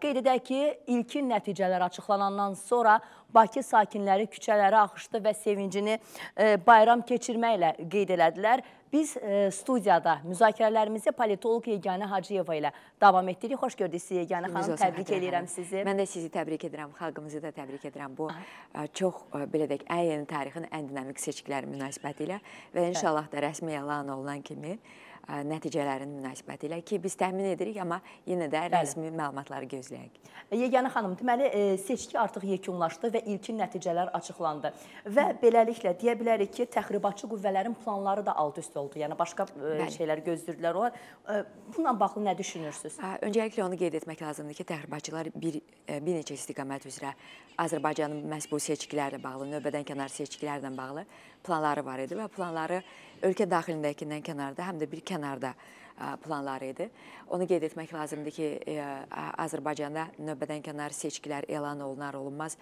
Qeyd edək ki, ilkin nəticələr açıqlanandan sonra Bakı sakinləri küçələrə axışdı və sevincini e, bayram keçirməklə qeyd elədilər. Biz e, studiyada müzakirələrimizi politolog Yeganə Hacıyeva ilə davam etdirik. Xoş gördük sizi Yeganə xanım, təbrik edirəm sizi. Mən də sizi təbrik edirəm, xalqımızı da təbrik edirəm. Bu e, çox, belə deyək, ən yeni tarixin ən dinamik seçkiləri münasibəti ilə və inşallah da rəsmi elan olunan kimi nəticələrinin münasibəti ilə ki, biz təmin edirik, amma yenə də Bəli. rəsmi məlumatları gözləyək. E, Yeganə xanım, deməli e, seçki artıq yekunlaşdı və ilkin nəticələr açıqlandı. Və beləliklə deyə bilərik ki, təxribatçı qüvvələrin planları da alt-üst oldu. Yəni başqa e, Bəli. şeylər gözləyirdilər. O bununla bağlı nə düşünürsüz? Öncəliklə onu qeyd etmək lazımdır ki, təxribatçılar bir bir neçə istiqamət üzrə Azərbaycanın məhz bu seçkilərlə bağlı, növbədənkənar seçkilərlə bağlı planları var idi və planları ölkə daxilindəkindən kənarda, həm də bir kənarda e, planları idi. Onu qeyd etmək lazımdır ki, e, Azərbaycanda növbədən kənar seçkilər elan olunar olunmaz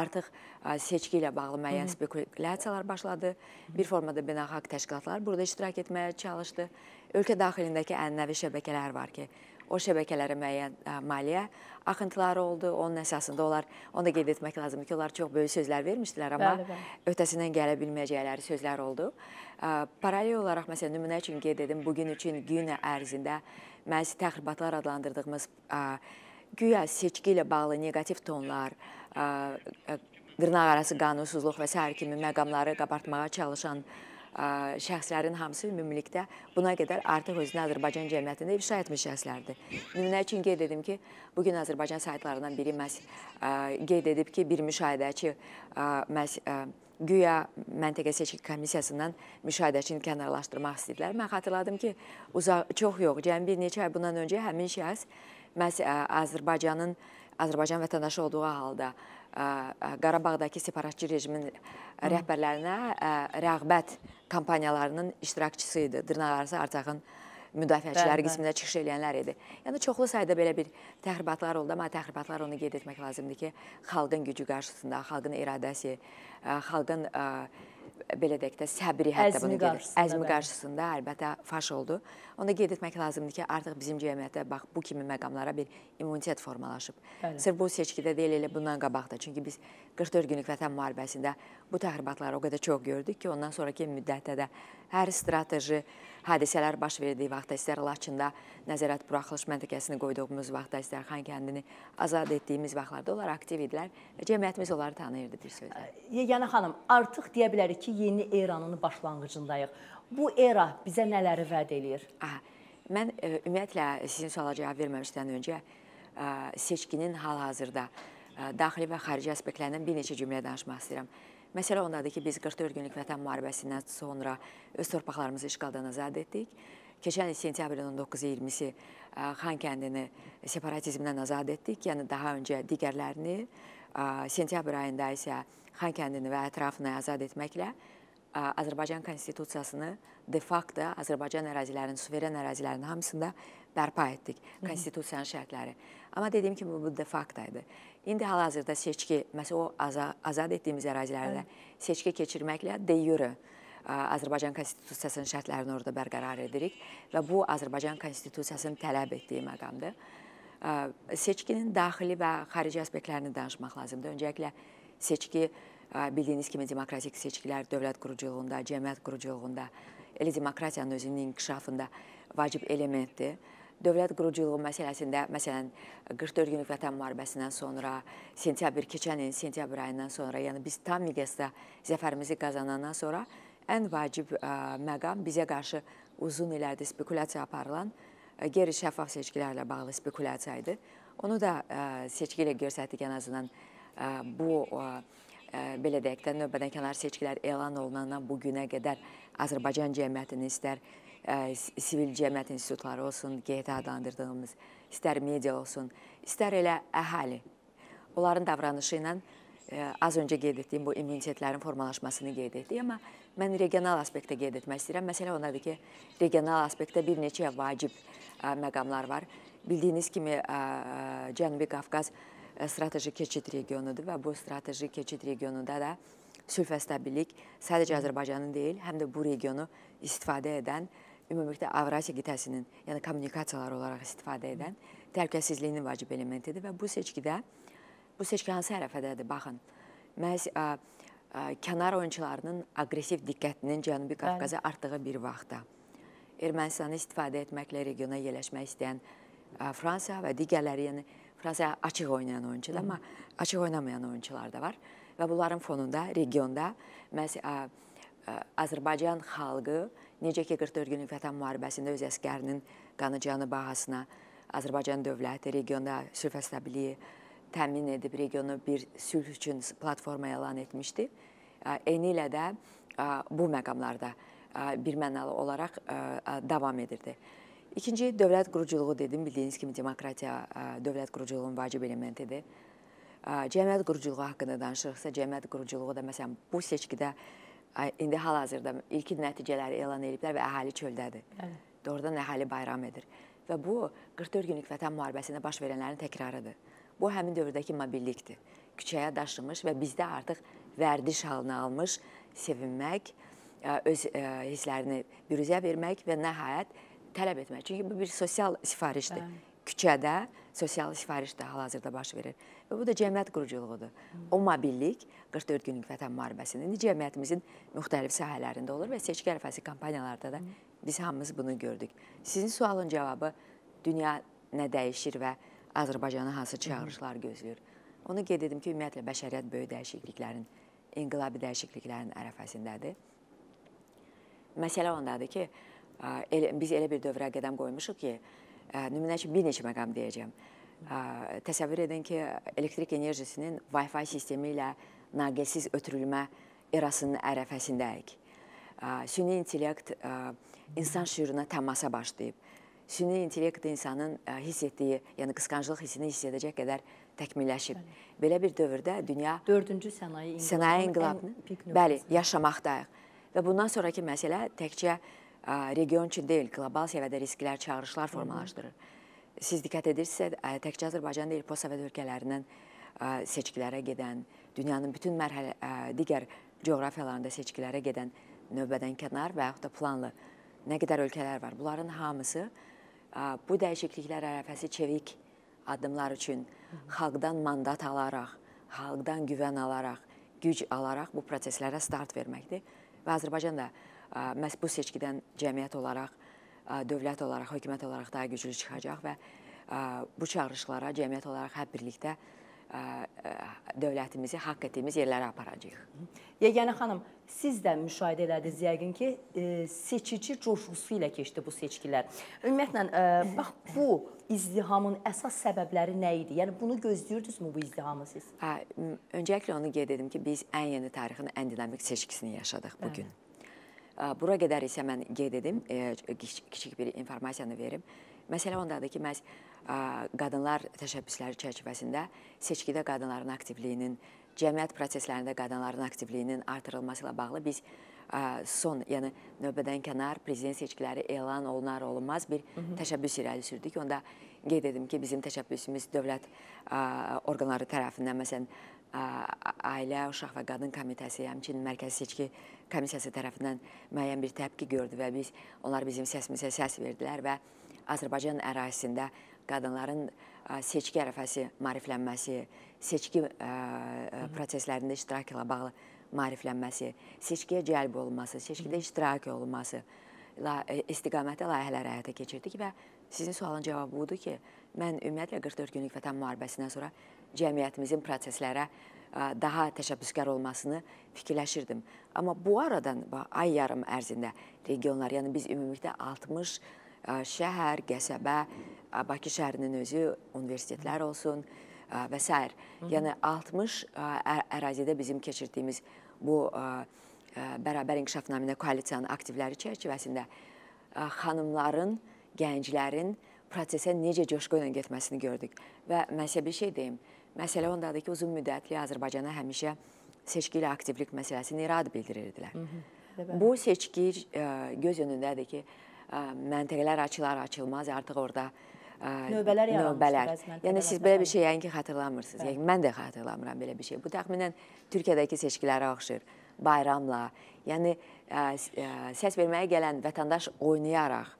artıq e, seçki ilə bağlı müəyyən spekulyasiyalar başladı. Bir formada beynəlxalq təşkilatlar burada iştirak etməyə çalışdı. Ölkə daxilindəki ənənəvi şəbəkələr var ki, o şəbəkələrə müəyyən e, maliyyə axıntıları oldu. Onun əsasında onlar, onu da qeyd etmək lazımdır ki, onlar çox böyük sözlər vermişdilər, amma bəli, bəli. ötəsindən gələ bilməyəcəkləri sözlər oldu. E, paralel olaraq, məsələn, nümunə üçün qeyd edim, bugün üçün gün ərzində məhz təxribatlar adlandırdığımız e, güya seçki ilə bağlı negativ tonlar, qırnaq arası qanunsuzluq və s. kimi məqamları qabartmağa çalışan şəxslərin hamısı ümumilikdə buna qədər artıq özünü Azərbaycan cəmiyyətində ifşa etmiş şəxslərdir. Nümunə üçün qeyd edim ki, bugün Azərbaycan saytlarından biri məhz qeyd edib ki, bir müşahidəçi məhz güya məntəqə seçki komissiyasından müşahidəçini kənarlaşdırmaq istəyirlər. Mən xatırladım ki, uzaq, çox yox, cəmi bir neçə ay bundan öncə həmin şəxs məhz Azərbaycanın Azərbaycan vətəndaşı olduğu halda Qarabağdakı separatçı rejimin rəhbərlərinə rəğbət kampaniyalarının iştirakçısı idi. Dırnaqarası Arcağın müdafiəçiləri qismində çıxış eləyənlər idi. Yəni çoxlu sayda belə bir təxribatlar oldu, amma təxribatlar onu qeyd etmək lazımdır ki, xalqın gücü qarşısında, xalqın iradəsi, xalqın belə deyək də səbri hətta bunu dedir. Əzmi qarşısında əlbəttə faş oldu. Onda qeyd etmək lazımdır ki, artıq bizim cəmiyyətdə bax bu kimi məqamlara bir immunitet formalaşıb. Bəli. Sırf bu seçkidə deyil elə bundan qabaq da. Çünki biz 44 günlük vətən müharibəsində bu təxribatları o qədər çox gördük ki, ondan sonrakı müddətdə də hər strateji Hadisələr baş verdiyi vaxtda istər Laçında nəzarət buraxılış məntəqəsini qoyduğumuz vaxtda istər Xan kəndini azad etdiyimiz vaxtlarda onlar aktiv idilər və cəmiyyətimiz onları tanıyırdı bir sözlə. Yəni xanım, artıq deyə bilərik ki, yeni eranın başlanğıcındayıq. Bu era bizə nələri vəd eləyir? Aha. Mən ə, ümumiyyətlə sizin suala cavab verməmişdən öncə ə, seçkinin hal-hazırda daxili və xarici aspektlərindən bir neçə cümlə danışmaq istəyirəm. Məsələ ondadır ki, biz 44 günlük vətən müharibəsindən sonra öz torpaqlarımızı işqaldan azad etdik. Keçən il sentyabrın 19-20-si e, Xan kəndini separatizmdən azad etdik. Yəni daha öncə digərlərini e, sentyabr ayında isə Xan kəndini və ətrafını azad etməklə Azərbaycan konstitusiyasını de facto Azərbaycan ərazilərinin, suveren ərazilərinin hamısında bərpa etdik. Konstitusiyanın şərtləri. Amma dediyim kimi bu de facto idi. İndi hal-hazırda seçki, məsələn o aza, azad etdiyimiz ərazilərdə seçki keçirməklə de jure e, Azərbaycan konstitusiyasının şərtlərini orada bərqərar edirik və bu Azərbaycan konstitusiyasının tələb etdiyi məqamdır. E, seçkinin daxili və xarici aspektlərini danışmaq lazımdır. Öncəliklə seçki bildiyiniz kimi demokratik seçkilər dövlət quruculuğunda, cəmiyyət quruculuğunda, elə demokratiyanın özünün inkişafında vacib elementdir. Dövlət quruculuğu məsələsində, məsələn, 44 günlük vətən müharibəsindən sonra, sentyabr keçən ilin sentyabr ayından sonra, yəni biz tam miqyasda zəfərimizi qazanandan sonra ən vacib ə, məqam bizə qarşı uzun illərdir spekulyasiya aparılan qeyri şəffaf seçkilərlə bağlı spekulyasiya idi. Onu da ə, seçki ilə göstərdik ən azından ə, bu ə, belə deyək də, növbədənkənar seçkilər elan olunandan bu günə qədər Azərbaycan cəmiyyətini istər ə, sivil cəmiyyət institutları olsun, QT adlandırdığımız, istər media olsun, istər elə əhali. Onların davranışı ilə ə, az öncə qeyd etdiyim bu immunitetlərin formalaşmasını qeyd etdik, amma mən regional aspektə qeyd etmək istəyirəm. Məsələ ondadır ki, regional aspektdə bir neçə vacib ə, məqamlar var. Bildiyiniz kimi Cənubi Qafqaz strateji keçid regionudur və bu strateji keçid regionunda da sülh və stabillik sadəcə Azərbaycanın deyil, həm də bu regionu istifadə edən, ümumilikdə Avrasiya qitəsinin, yəni kommunikasiyalar olaraq istifadə edən təhlükəsizliyinin vacib elementidir və bu seçkidə bu seçki hansı ərəfədədir? Baxın, məhz ə, ə, kənar oyunçularının aqressiv diqqətinin Cənubi Qafqaza artdığı bir vaxtda Ermənistanı istifadə etməklə regiona yerləşmək istəyən ə, Fransa və digərləri, yəni biraz açıq oynayan oyunçudur, amma açıq oynamayan oyunçular da var. Və bunların fonunda regionda məhz Azərbaycan xalqı necə ki 44 günlük vətən müharibəsində öz əskərinin qanıcanı bahasına Azərbaycan dövləti regionda sülh və stabiliyi təmin edib regionu bir sülh üçün platforma elan etmişdi. Eyni ilə də bu məqamlarda birmənalı olaraq davam edirdi. İkinci dövlət quruculuğu dedim. Bildiyiniz kimi demokratiya dövlət quruculuğunun vacib elementidir. Cəmiyyət quruculuğu haqqında danışırıqsa, cəmiyyət quruculuğu da məsələn bu seçkidə indi hal-hazırda ilkin nəticələri elan ediblər və əhali çöldədir. Bəli. Doğrudan əhali bayram edir. Və bu 44 günlük vətən müharibəsində baş verənlərin təkrarıdır. Bu həmin dövrdəki mobillikdir. Küçəyə daşınmış və bizdə artıq vərdiş halını almış sevinmək, öz hisslərini büruzə vermək və nəhayət tələb etmək. Çünki bu bir sosial sifarişdir. Bəli. Küçədə sosial sifariş də hal-hazırda baş verir. Və bu da cəmiyyət quruculuğudur. O mobillik 44 günlük vətən müharibəsinin cəmiyyətimizin müxtəlif sahələrində olur və seçki ərəfəsi kampaniyalarda da biz hamımız bunu gördük. Sizin sualın cavabı dünya nə dəyişir və Azərbaycanı hansı çağırışlar gözləyir? Onu qeyd edim ki, ümumiyyətlə bəşəriyyət böyük dəyişikliklərin, inqilabi dəyişikliklərin ərəfəsindədir. Məsələ ondadır ki, elə, biz elə bir dövrə qədəm qoymuşuq ki, nümunə üçün bir neçə məqam deyəcəm. Təsəvvür edin ki, elektrik enerjisinin Wi-Fi sistemi ilə naqilsiz ötürülmə erasının ərəfəsindəyik. Süni intellekt insan şüuruna təmasa başlayıb. Süni intellekt insanın hiss etdiyi, yəni qısqanclıq hissini hiss edəcək qədər təkmilləşib. Bəli. Belə bir dövrdə dünya 4-cü sənaye inqilabının bəli, yaşamaqdayıq. Və bundan sonrakı məsələ təkcə region üçün deyil, qlobal səviyyədə risklər, çağırışlar formalaşdırır. Siz diqqət edirsinizsə, e, təkcə Azərbaycan deyil, postsovet ölkələrindən e, seçkilərə gedən, dünyanın bütün mərhələ e, digər coğrafiyalarında seçkilərə gedən növbədən kənar və yaxud da planlı nə qədər ölkələr var. Bunların hamısı bu dəyişikliklər ərəfəsi çevik addımlar üçün xalqdan mandat alaraq, xalqdan güvən alaraq, güc alaraq bu proseslərə start verməkdir. Və Azərbaycan da məhz bu seçkidən cəmiyyət olaraq, dövlət olaraq, hökumət olaraq daha güclü çıxacaq və bu çağırışlara cəmiyyət olaraq hep birlikdə dövlətimizi haqq etdiyimiz yerlərə aparacağıq. Yeganə xanım, siz də müşahidə elədiniz yəqin ki, e, seçici coşqusu ilə keçdi bu seçkilər. Ümumiyyətlə e, bax bu izdihamın əsas səbəbləri nə idi? Yəni bunu gözləyirdinizmi bu izdihamı siz? Hə, öncəliklə onu qeyd edim ki, biz ən yeni tarixin ən dinamik seçkisini yaşadıq bu gün. Hə. Bura qədər isə mən qeyd edim, kiçik bir informasiyanı verim. Məsələ ondadır ki, məhz e, qadınlar təşəbbüsləri çərçivəsində seçkidə qadınların aktivliyinin, cəmiyyət proseslərində qadınların aktivliyinin artırılması ilə bağlı biz e, son, yəni növbədən kənar prezident seçkiləri elan olunar olunmaz bir Hı -hı. təşəbbüs irəli sürdük. Onda qeyd edim ki, bizim təşəbbüsümüz dövlət ə, e, orqanları tərəfindən, məsələn, Ailə, Uşaq və Qadın Komitəsi, həmçinin Mərkəzi Seçki Komissiyası tərəfindən müəyyən bir təpki gördü və biz, onlar bizim səsimizə səs verdilər və Azərbaycan ərazisində qadınların seçki ərəfəsi mariflənməsi, seçki proseslərində iştirak ilə bağlı mariflənməsi, seçkiyə cəlb olunması, seçkidə iştirak olunması, E, istiqamətdə layihələr həyata keçirdik və sizin sualın cavabı budur ki, mən ümumiyyətlə 44 günlük vətən müharibəsindən sonra cəmiyyətimizin proseslərə daha təşəbbüskar olmasını fikirləşirdim. Amma bu aradan ay yarım ərzində regionlar, yəni biz ümumilikdə 60 şəhər, qəsəbə, Bakı şəhərinin özü, universitetlər olsun və s. Yəni 60 ərazidə bizim keçirdiyimiz bu proseslər, bərabər inkişaf naminə koalisiyanın aktivləri çərçivəsində xanımların, gənclərin prosesə necə coşqu ilə getməsini gördük. Və məsələ bir şey deyim, məsələ ondadır ki, uzun müddətli Azərbaycana həmişə seçki ilə aktivlik məsələsini irad bildirirdilər. Hı -hı. Bu seçki göz önündədir ki, məntəqələr açılar, açılmaz, artıq orada növbələr yaranmışdır. Növbələr. Yəni siz belə bir şey yəqin ki, xatırlamırsınız. Yəqin mən də xatırlamıram belə bir şey. Bu təxminən Türkiyədəki seçkilərə oxşayır bayramla, yəni ə, e, e, səs verməyə gələn vətəndaş oynayaraq ə,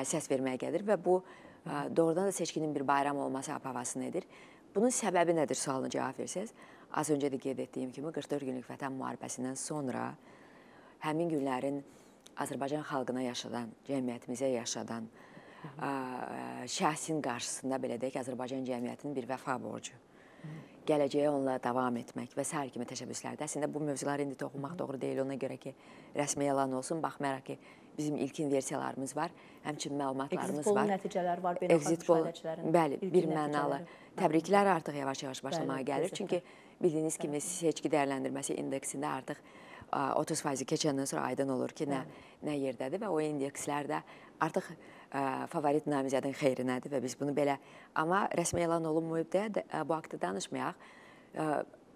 e, səs verməyə gəlir və bu ə, doğrudan da seçkinin bir bayram olması apavasını edir. Bunun səbəbi nədir sualına cavab versəz, az öncə də qeyd etdiyim kimi 44 günlük vətən müharibəsindən sonra həmin günlərin Azərbaycan xalqına yaşadan, cəmiyyətimizə yaşadan ə, şəxsin qarşısında belə deyək, Azərbaycan cəmiyyətinin bir vəfa borcu gələcəyə onunla davam etmək və sər kimi təşəbbüslərdə. Əslində bu mövzular indi toxunmaq doğru deyil ona görə ki, rəsmi elan olsun, baxmayaraq ki, bizim ilkin versiyalarımız var, həmçinin məlumatlarımız Exit var. nəticələr var beynəlxalq müşahidəçilərin. Bəli, bir mənalı. Təbriklər artıq yavaş-yavaş başlamağa bəli, gəlir. Çünki bildiyiniz kimi seçki dəyərləndirməsi indeksində artıq 30 faizi keçəndən sonra aydın olur ki, nə, nə yerdədir və o indekslər də artıq ə, favorit namizədin xeyrinədir və biz bunu belə amma rəsmi elan olunmayıb deyə bu haqqda danışmayaq. Ə,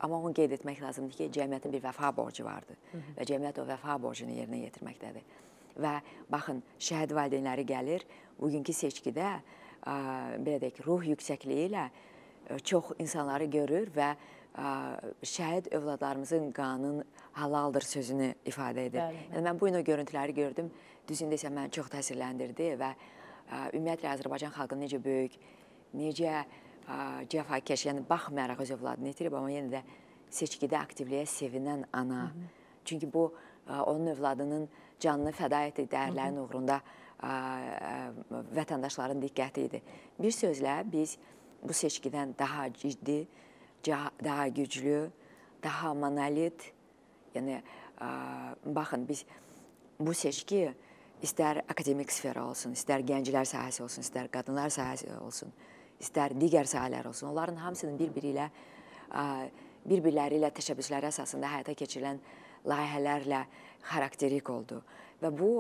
amma onu qeyd etmək lazımdır ki, cəmiyyətin bir vəfa borcu vardı Hı -hı. və cəmiyyət o vəfa borcunu yerinə yetirməkdədir. Və baxın, şəhid valideynləri gəlir, bugünkü seçkidə ə, belə deyək, ruh yüksəkliyi ilə çox insanları görür və şəhid övladlarımızın qanın halaldır sözünü ifadə edir. Bəli, yəni, mən bu gün o görüntüləri gördüm. Düzündə isə məni çox təsirləndirdi və ümumiyyətlə Azərbaycan xalqı necə böyük, necə cəfakəş, yəni baxmayaraq öz övladını itirib, amma yenə də seçkidə aktivliyə sevinən ana. Hı -hı. Çünki bu onun övladının canını fəda etdiyi dəyərlərin uğrunda vətəndaşların diqqəti idi. Bir sözlə biz bu seçkidən daha ciddi, daha güclü, daha monolit. Yəni, baxın, biz bu seçki istər akademik sfera olsun, istər gənclər sahəsi olsun, istər qadınlar sahəsi olsun, istər digər sahələr olsun, onların hamısının bir-biri ilə, bir-birləri ilə təşəbbüsləri əsasında həyata keçirilən layihələrlə xarakterik oldu. Və bu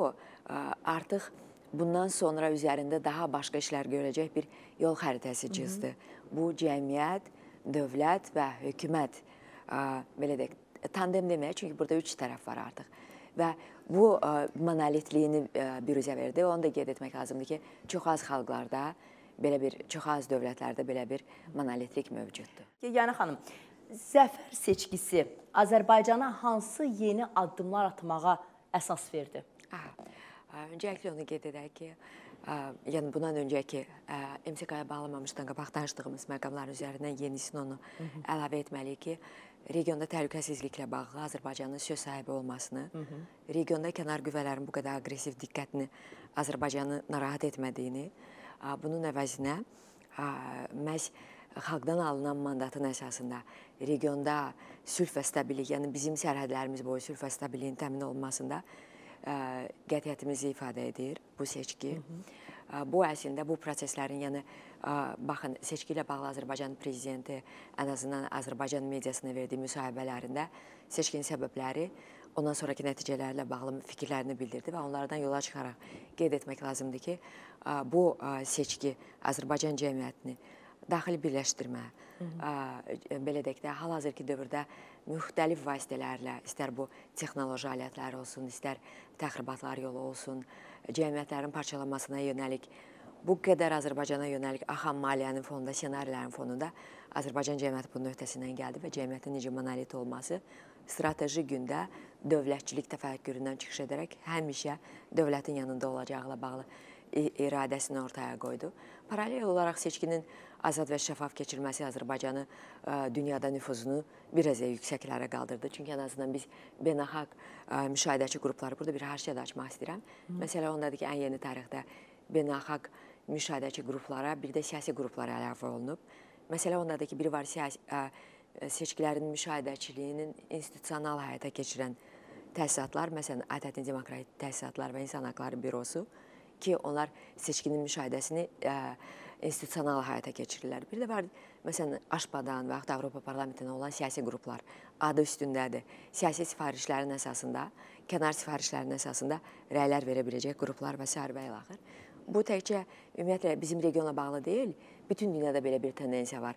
artıq bundan sonra üzərində daha başqa işlər görəcək bir yol xəritəsi cizdi. Bu cəmiyyət dövlət və hökumət e, belə deyək, tandem deməyə, çünki burada üç tərəf var artıq. Və bu e, monolitliyini e, büruzə verdi. Onu da qeyd etmək lazımdır ki, çox az xalqlarda, belə bir çox az dövlətlərdə belə bir monolitlik mövcuddur. Yəni xanım, zəfər seçkisi Azərbaycana hansı yeni addımlar atmağa əsas verdi? Aha. Öncəliklə onu qeyd edək ki, yəni bundan öncəki MSK-ya bağlamamışdan qabaq danışdığımız məqamlar üzərindən yenisini onu Hı -hı. əlavə etməliyik ki, regionda təhlükəsizliklə bağlı Azərbaycanın söz sahibi olmasını, Hı -hı. regionda kənar qüvvələrin bu qədər aqressiv diqqətini Azərbaycanı narahat etmədiyini, bunun əvəzinə məhz xalqdan alınan mandatın əsasında regionda sülh və stabillik, yəni bizim sərhədlərimiz boyu sülh və stabiliyin təmin olunmasında qətiyyətimizi ifadə edir bu seçki. Hı -hı. Bu əslində bu proseslərin, yəni baxın, seçki ilə bağlı Azərbaycan prezidenti ən azından Azərbaycan mediasına verdiyi müsahibələrində seçkinin səbəbləri ondan sonraki nəticələrlə bağlı fikirlərini bildirdi və onlardan yola çıxaraq qeyd etmək lazımdır ki, bu seçki Azərbaycan cəmiyyətini daxili birləşdirmə, Hı -hı. E, belə deyək də, hal-hazırki dövrdə müxtəlif vasitələrlə, istər bu texnoloji alətlər olsun, istər təxribatlar yolu olsun, cəmiyyətlərin parçalanmasına yönəlik, bu qədər Azərbaycana yönəlik axan maliyyənin fonunda, senarilərin fonunda Azərbaycan cəmiyyəti bunun öhdəsindən gəldi və cəmiyyətin necə monolit olması strateji gündə dövlətçilik təfəkküründən çıxış edərək həmişə dövlətin yanında olacağı ilə bağlı iradəsini ortaya qoydu. Paralel olaraq seçkinin azad və şəffaf keçirilməsi Azərbaycanı e, dünyada nüfuzunu bir az yüksəklərə qaldırdı. Çünki ən azından biz beynəlxalq e, müşahidəçi qrupları burada bir harsiya da açmaq istəyirəm. Məsələ ondadır ki, ən yeni tarixdə beynəlxalq müşahidəçi qruplara, bir də siyasi qruplara əlavə olunub. Məsələ ondadır ki, bir var siyasi, e, seçkilərin müşahidəçiliyinin institusional həyata keçirən təsisatlar, məsələn, ATƏT-in Demokratik Təsisatlar və İnsan Haqları Bürosu, ki, onlar seçkinin müşahidəsini e, institusional həyata keçirirlər. Bir də var, məsələn, Aşpadan və yaxud Avropa parlamentinə olan siyasi qruplar adı üstündədir. Siyasi sifarişlərin əsasında, kənar sifarişlərin əsasında rəylər verə biləcək qruplar və s. və ilaxır. Bu təkcə ümumiyyətlə bizim regionla bağlı deyil, bütün dünyada belə bir tendensiya var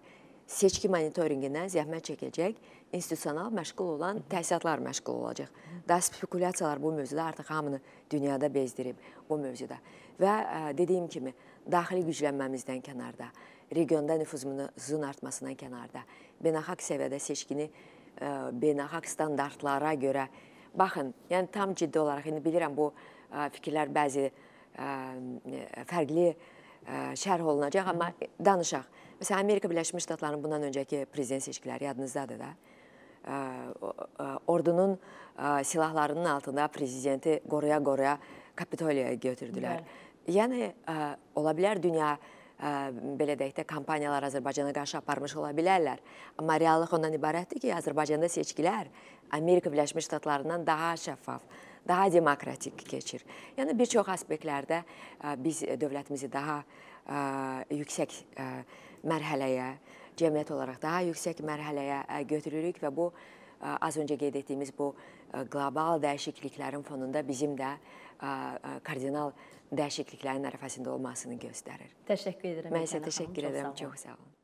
seçki monitorinqindən zəhmət çəkəcək institusional məşğul olan təsisatlar məşğul olacaq. Daha spekulyasiyalar bu mövzuda artıq hamını dünyada bezdirib bu mövzuda. Və e, dediyim kimi, daxili güclənməmizdən kənarda, regionda nüfuzumuzun artmasından kənarda, beynəlxalq səviyyədə seçkini e, beynəlxalq standartlara görə baxın, yəni tam ciddi olaraq indi bilirəm bu e, fikirlər bəzi fərqli şərh olunacaq, amma danışaq. Məsələn, Amerika Birləşmiş Ştatlarının bundan öncəki prezident seçkiləri yadınızdadır da. Ordunun silahlarının altında prezidenti qoruya-qoruya Kapitoliyaya götürdülər. Bəli. Yəni, ola bilər dünya belə deyək də, kampaniyalar Azərbaycana qarşı aparmış ola bilərlər. Amma reallıq ondan ibarətdir ki, Azərbaycanda seçkilər Amerika Birləşmiş Ştatlarından daha şəffaf, daha demokratik keçir. Yəni, bir çox aspektlərdə biz dövlətimizi daha şəffaf, yüksək mərhələyə, cəmiyyət olaraq daha yüksək mərhələyə götürürük və bu az öncə qeyd etdiyimiz bu qlobal dəyişikliklərin fonunda bizim də kardinal dəyişikliklərin ərəfəsində olmasını göstərir. Təşəkkür edirəm. Mən sizə təşəkkür edirəm. Çox sağ olun.